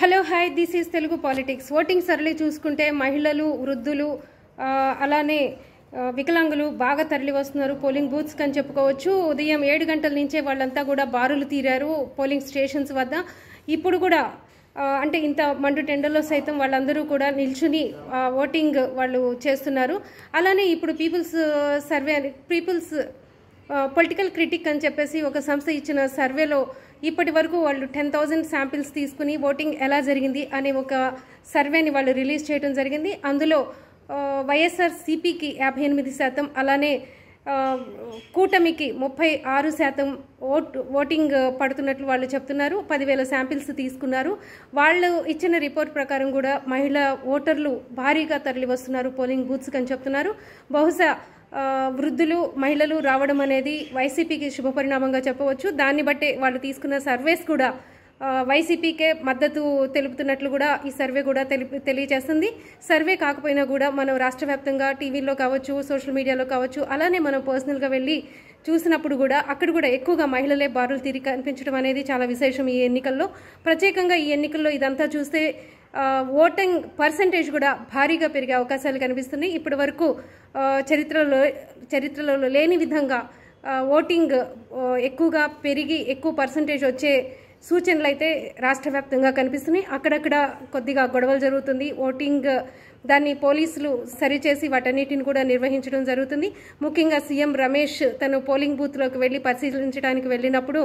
hello hi this is Telugu politics voting సరళి చూసుకుంటే మహిళలు వృద్ధులు అలానే వికలాంగులు బాగా తరలి వస్తున్నారు పోలింగ్ బూత్స్కి అని చెప్పుకోవచ్చు ఉదయం ఏడు గంటల నుంచే వాళ్ళంతా కూడా బారులు తీరారు పోలింగ్ స్టేషన్స్ వద్ద ఇప్పుడు కూడా అంటే ఇంత మండు టెండర్లో సైతం వాళ్ళందరూ కూడా నిల్చుని ఓటింగ్ వాళ్ళు చేస్తున్నారు అలానే ఇప్పుడు people's survey people's political critic అని చెప్పేసి ఒక సంస్థ ఇచ్చిన సర్వేలో ఇప్పటి వరకు వాళ్ళు టెన్ థౌజండ్ శాంపిల్స్ తీసుకుని ఓటింగ్ ఎలా జరిగింది అనే ఒక సర్వేని వాళ్ళు రిలీజ్ చేయడం జరిగింది అందులో వైఎస్ఆర్ సిపికి యాభై ఎనిమిది శాతం అలానే కూటమికి ముప్పై ఆరు శాతం ఓట్ ఓటింగ్ పడుతున్నట్లు వాళ్ళు చెప్తున్నారు పదివేల శాంపిల్స్ తీసుకున్నారు వాళ్ళు ఇచ్చిన రిపోర్ట్ ప్రకారం కూడా మహిళా ఓటర్లు భారీగా తరలి వస్తున్నారు పోలింగ్ బూత్స్కి అని చెప్తున్నారు బహుశా వృద్ధులు మహిళలు రావడం అనేది వైసీపీకి శుభపరిణామంగా చెప్పవచ్చు దాన్ని బట్టే వాళ్ళు తీసుకున్న సర్వేస్ కూడా వైసీపీకే మద్దతు తెలుపుతున్నట్లు కూడా ఈ సర్వే కూడా తెలిపి తెలియజేస్తుంది సర్వే కాకపోయినా కూడా మనం రాష్ట్ర వ్యాప్తంగా టీవీల్లో కావచ్చు సోషల్ మీడియాలో కావచ్చు అలానే మనం పర్సనల్గా వెళ్ళి చూసినప్పుడు కూడా అక్కడ కూడా ఎక్కువగా మహిళలే బారులు తీరి కనిపించడం అనేది చాలా విశేషం ఈ ఎన్నికల్లో ప్రత్యేకంగా ఈ ఎన్నికల్లో ఇదంతా చూస్తే ఓటింగ్ పర్సంటేజ్ కూడా భారీగా పెరిగే అవకాశాలు కనిపిస్తున్నాయి ఇప్పటి వరకు చరిత్రలో చరిత్రలో లేని విధంగా ఓటింగ్ ఎక్కువగా పెరిగి ఎక్కువ పర్సంటేజ్ వచ్చే సూచనలు అయితే రాష్ట్ర వ్యాప్తంగా కనిపిస్తున్నాయి అక్కడక్కడ కొద్దిగా గొడవలు జరుగుతుంది ఓటింగ్ దాన్ని పోలీసులు సరిచేసి వాటన్నిటిని కూడా నిర్వహించడం జరుగుతుంది ముఖ్యంగా సీఎం రమేష్ తను పోలింగ్ బూత్లోకి వెళ్ళి పరిశీలించడానికి వెళ్ళినప్పుడు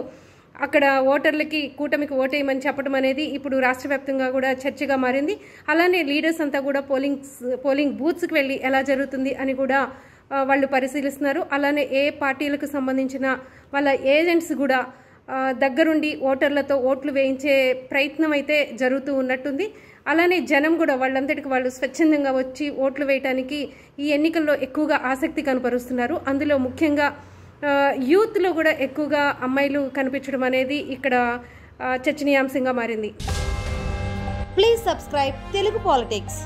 అక్కడ ఓటర్లకి కూటమికి ఓటేయమని చెప్పడం అనేది ఇప్పుడు రాష్ట్ర వ్యాప్తంగా కూడా చర్చగా మారింది అలానే లీడర్స్ అంతా కూడా పోలింగ్ పోలింగ్ బూత్స్కి వెళ్ళి ఎలా జరుగుతుంది అని కూడా వాళ్ళు పరిశీలిస్తున్నారు అలానే ఏ పార్టీలకు సంబంధించిన వాళ్ళ ఏజెంట్స్ కూడా దగ్గరుండి ఓటర్లతో ఓట్లు వేయించే ప్రయత్నం అయితే జరుగుతూ ఉన్నట్టుంది అలానే జనం కూడా వాళ్ళంతటికి వాళ్ళు స్వచ్ఛందంగా వచ్చి ఓట్లు వేయటానికి ఈ ఎన్నికల్లో ఎక్కువగా ఆసక్తి కనపరుస్తున్నారు అందులో ముఖ్యంగా యూత్లో కూడా ఎక్కువగా అమ్మాయిలు కనిపించడం అనేది ఇక్కడ చర్చనీయాంశంగా మారింది ప్లీజ్ సబ్స్క్రైబ్ తెలుగు పాలిటిక్స్